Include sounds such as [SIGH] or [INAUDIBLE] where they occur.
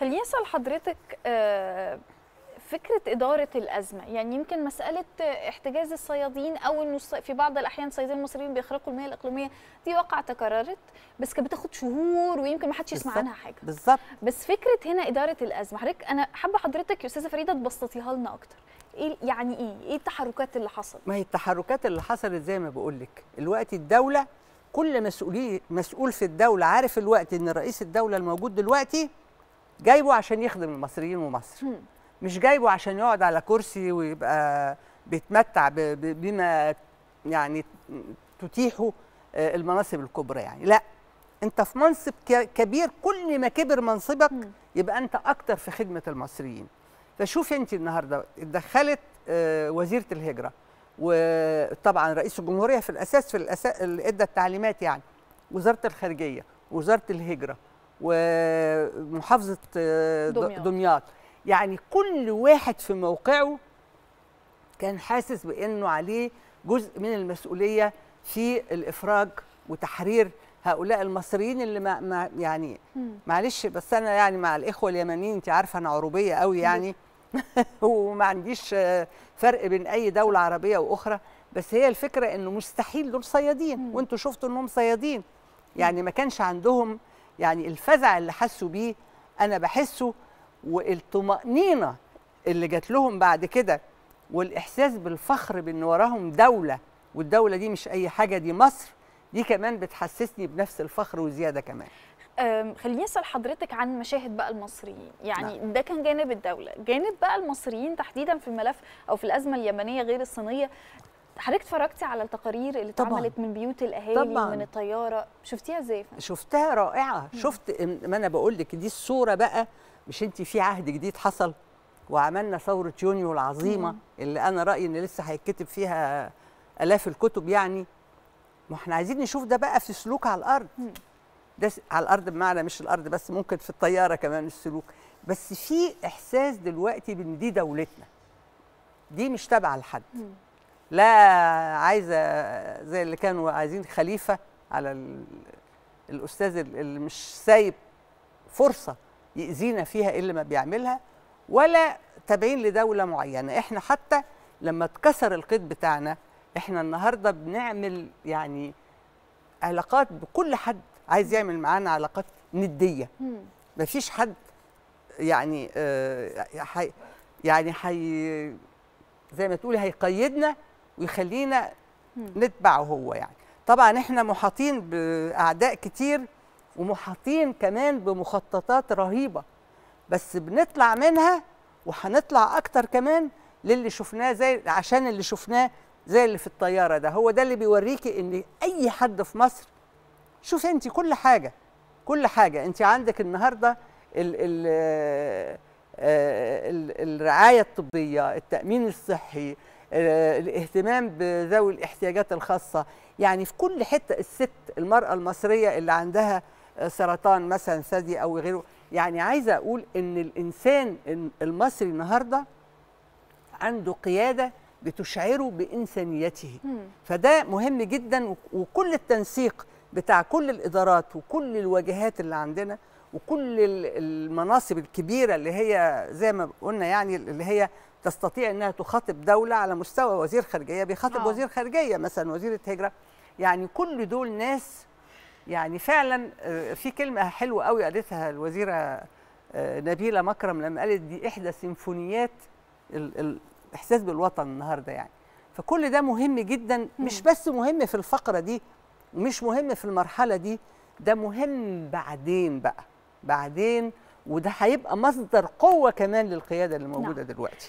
خليني اسال حضرتك آه، فكره اداره الازمه يعني يمكن مساله احتجاز الصيادين او انه في بعض الاحيان الصيادين المصريين بيخرقوا المياه الاقليميه دي واقعه تكررت بس كانت بتاخد شهور ويمكن ما حدش يسمع عنها حاجه بالظبط بس فكره هنا اداره الازمه حضرتك انا حابه حضرتك يا استاذه فريده تبسطيها لنا اكتر ايه يعني ايه ايه التحركات اللي حصلت ما هي التحركات اللي حصلت زي ما بقول لك الوقت الدوله كل مسؤولي مسؤول في الدوله عارف الوقت ان رئيس الدوله الموجود دلوقتي جايبه عشان يخدم المصريين ومصر مش جايبه عشان يقعد على كرسي ويبقى بيتمتع بما يعني تتيحه آه، المناصب الكبرى يعني لا انت في منصب كبير كل ما كبر منصبك يبقى انت اكتر في خدمه المصريين فشوف انت النهارده اتدخلت آه، وزيره الهجره وطبعا رئيس الجمهوريه في الاساس في الاساس ادى التعليمات يعني وزاره الخارجيه وزاره الهجره ومحافظه آه، دمياط. دمياط يعني كل واحد في موقعه كان حاسس بانه عليه جزء من المسؤوليه في الافراج وتحرير هؤلاء المصريين اللي ما, ما يعني معلش بس انا يعني مع الاخوه اليمنيين انت عارفه انا عروبيه قوي يعني [LAUGHS] وما عنديش آه، فرق بين اي دوله عربيه واخرى بس هي الفكره انه مستحيل دول صيادين وانتوا شفتوا انهم صيادين يعني ما كانش عندهم يعني الفزع اللي حسوا بيه انا بحسه والطمانينه اللي جات لهم بعد كده والاحساس بالفخر بان وراهم دوله والدوله دي مش اي حاجه دي مصر دي كمان بتحسسني بنفس الفخر وزياده كمان خليني اسال حضرتك عن مشاهد بقى المصريين يعني نعم. ده كان جانب الدوله جانب بقى المصريين تحديدا في الملف او في الازمه اليمنيه غير الصينيه حضرتك اتفرجتي على التقارير اللي اتعملت من بيوت الاهالي طبعًا. من الطياره شفتيها ازاي شفتها رائعه مم. شفت ما انا بقول لك دي الصوره بقى مش انت في عهد جديد حصل وعملنا ثوره يونيو العظيمه مم. اللي انا رايي ان لسه هيتكتب فيها الاف الكتب يعني ما احنا عايزين نشوف ده بقى في سلوك على الارض مم. ده على الارض بمعنى مش الارض بس ممكن في الطياره كمان السلوك بس في احساس دلوقتي بان دي دولتنا دي مش تابعه لحد لا عايزه زي اللي كانوا عايزين خليفه على الاستاذ اللي مش سايب فرصه يأذينا فيها الا ما بيعملها ولا تابعين لدوله معينه احنا حتى لما اتكسر القيد بتاعنا احنا النهارده بنعمل يعني علاقات بكل حد عايز يعمل معانا علاقات نديه مفيش حد يعني آه حي يعني حي زي ما تقولي هيقيدنا ويخلينا نتبعه هو يعني طبعا احنا محاطين باعداء كتير ومحاطين كمان بمخططات رهيبه بس بنطلع منها وهنطلع اكتر كمان للي شفناه زي عشان اللي شفناه زي اللي في الطياره ده هو ده اللي بيوريكي ان اي حد في مصر شوف انت كل حاجه كل حاجه انت عندك النهارده ال ال آه، الرعايه الطبيه التامين الصحي الاهتمام بذوي الاحتياجات الخاصه يعني في كل حته الست المراه المصريه اللي عندها سرطان مثلا ثدي او غيره يعني عايزه اقول ان الانسان المصري النهارده عنده قياده بتشعره بانسانيته فده مهم جدا وكل التنسيق بتاع كل الادارات وكل الواجهات اللي عندنا وكل المناصب الكبيره اللي هي زي ما قلنا يعني اللي هي تستطيع انها تخاطب دوله على مستوى وزير خارجيه بيخاطب آه. وزير خارجيه مثلا وزير الهجره يعني كل دول ناس يعني فعلا آه، في كلمه حلوه قوي قالتها الوزيره آه، نبيله مكرم لما قالت دي احدى سيمفونيات الاحساس بالوطن النهارده يعني فكل ده مهم جدا مش بس مهم في الفقره دي ومش مهم في المرحله دي ده مهم بعدين بقى بعدين وده هيبقى مصدر قوه كمان للقياده اللي موجوده نعم. دلوقتي